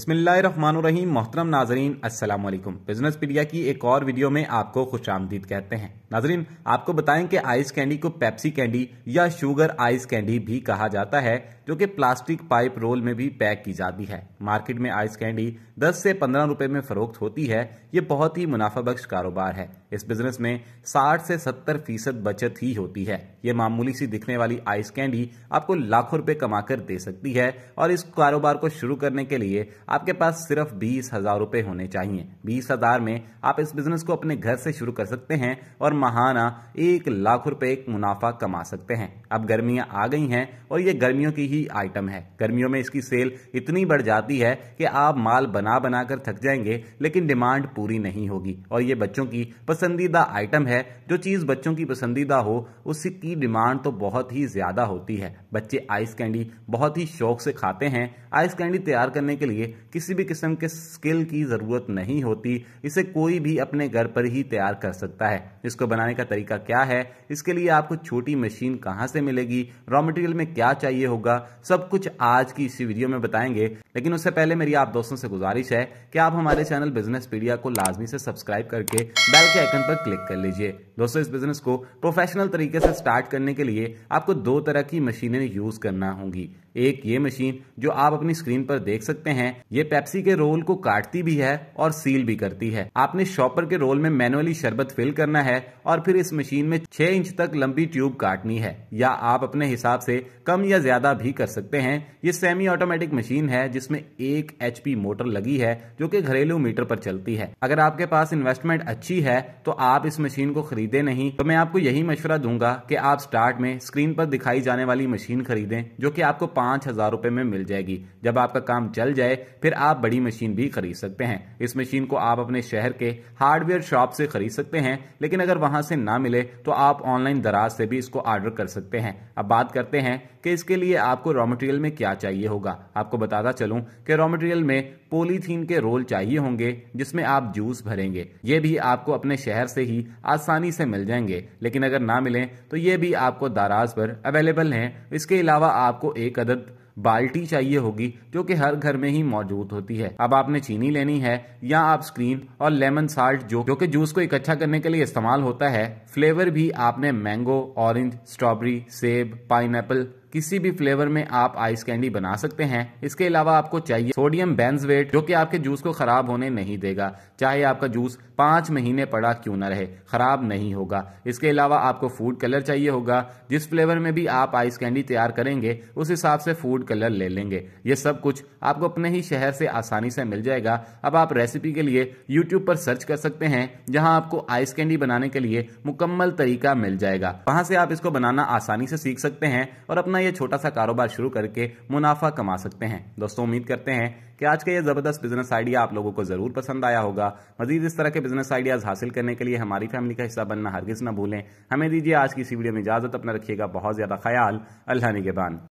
बसमीम मोहतरम नाजरीन असलम बिजनेस पीडिया की एक और वीडियो में आपको खुश आमदीद कहते हैं नाजरीन आपको बताएं कि आइस कैंडी को पेप्सी कैंडी या शुगर आइस कैंडी भी कहा जाता है जो कि प्लास्टिक पाइप रोल में भी पैक की जाती है मार्केट में आइस कैंडी 10 से 15 रुपए में फरोख्त होती है ये बहुत ही मुनाफा बख्श कारोबार है इस बिजनेस में 60 से 70 फीसद बचत ही होती है ये मामूली सी दिखने वाली आइस कैंडी आपको लाखों रुपए कमाकर दे सकती है और इस कारोबार को शुरू करने के लिए आपके पास सिर्फ बीस हज़ार रुपये होने चाहिए बीस हज़ार में आप इस बिज़नेस को अपने घर से शुरू कर सकते हैं और माहाना एक लाख रुपये मुनाफा कमा सकते हैं अब गर्मियाँ आ गई हैं और ये गर्मियों की ही आइटम है गर्मियों में इसकी सेल इतनी बढ़ जाती है कि आप माल बना बना कर थक जाएंगे लेकिन डिमांड पूरी नहीं होगी और ये बच्चों की पसंदीदा आइटम है जो चीज़ बच्चों की पसंदीदा हो उसकी डिमांड तो बहुत ही ज़्यादा होती है बच्चे आइस कैंडी बहुत ही शौक से खाते हैं आइस कैंडी तैयार करने के लिए किसी भी किस्म के स्किल की ज़रूरत नहीं होती इसे कोई भी अपने घर पर ही तैयार कर सकता है इसको बनाने का तरीका क्या है इसके लिए आपको छोटी मशीन कहाँ से मिलेगी रॉ मटेरियल में क्या चाहिए होगा सब कुछ आज की इसी वीडियो में बताएंगे लेकिन उससे पहले मेरी आप दोस्तों से गुजारिश है कि आप हमारे चैनल बिजनेस पीडिया को लाजमी से सब्सक्राइब करके बेल के आइकन पर क्लिक कर लीजिए दोस्तों इस बिजनेस को प्रोफेशनल तरीके से स्टार्ट करने के लिए आपको दो तरह की मशीनें यूज करना होंगी एक ये मशीन जो आप अपनी स्क्रीन पर देख सकते हैं ये पेप्सी के रोल को काटती भी है और सील भी करती है आपने शॉपर के रोल में मैनुअली शरबत फिल करना है और फिर इस मशीन में छह इंच तक लंबी ट्यूब काटनी है या आप अपने हिसाब से कम या ज्यादा भी कर सकते हैं ये सेमी ऑटोमेटिक मशीन है जिसमें एक एच मोटर लगी है जो की घरेलू मीटर पर चलती है अगर आपके पास इन्वेस्टमेंट अच्छी है तो आप इस मशीन को खरीदे नहीं तो मैं आपको यही मशवरा दूंगा की आप स्टार्ट में स्क्रीन पर दिखाई जाने वाली मशीन खरीदे जो की आपको पाँच हज़ार रुपए में मिल जाएगी जब आपका काम चल जाए फिर आप बड़ी मशीन भी खरीद सकते हैं इस मशीन को आप अपने शहर के हार्डवेयर शॉप से खरीद सकते हैं लेकिन अगर वहां से ना मिले तो आप ऑनलाइन दराज से भी इसको ऑर्डर कर सकते हैं अब बात करते हैं कि इसके लिए आपको रॉ मटेरियल में क्या चाहिए होगा आपको बताता चलूँ कि रॉ मटेरियल में पोलीथीन के रोल चाहिए होंगे जिसमें आप जूस भरेंगे ये भी आपको अपने शहर से ही आसानी से मिल जाएंगे लेकिन अगर ना मिले तो ये भी आपको दाराज पर अवेलेबल हैं इसके अलावा आपको एक अदर मदद बाल्टी चाहिए होगी जो कि हर घर में ही मौजूद होती है अब आपने चीनी लेनी है या आप स्क्रीन और लेमन साल्ट जो जो कि जूस को इकट्ठा करने के लिए इस्तेमाल होता है फ्लेवर भी आपने मैंगो ऑरेंज स्ट्रॉबेरी सेब पाइन किसी भी फ्लेवर में आप आइस कैंडी बना सकते हैं इसके अलावा आपको चाहिए सोडियम बेंजवेट जो कि आपके जूस को खराब होने नहीं देगा चाहे आपका जूस पांच महीने पड़ा क्यों ना रहे खराब नहीं होगा इसके अलावा आपको फूड कलर चाहिए होगा जिस फ्लेवर में भी आप आइस कैंडी तैयार करेंगे उस हिसाब से फूड कलर ले लेंगे ये सब कुछ आपको अपने ही शहर से आसानी से मिल जाएगा अब आप रेसिपी के लिए यूट्यूब पर सर्च कर सकते हैं जहाँ आपको आइस कैंडी बनाने के लिए मुकम्मल तरीका मिल जाएगा वहां से आप इसको बनाना आसानी से सीख सकते हैं और अपना ये छोटा सा कारोबार शुरू करके मुनाफा कमा सकते हैं दोस्तों उम्मीद करते हैं कि आज का ये ज़बरदस्त बिजनेस आइडिया आप लोगों को ज़रूर पसंद आया होगा मजीद इस तरह के बिजनेस आइडियाज़ हासिल करने के लिए हमारी फैमिली का हिस्सा बनना हरगिज़ ना भूलें हमें दीजिए आज की इस वीडियो में इजाज़त अपना रखिएगा बहुत ज़्यादा ख्याल अल्लाह ने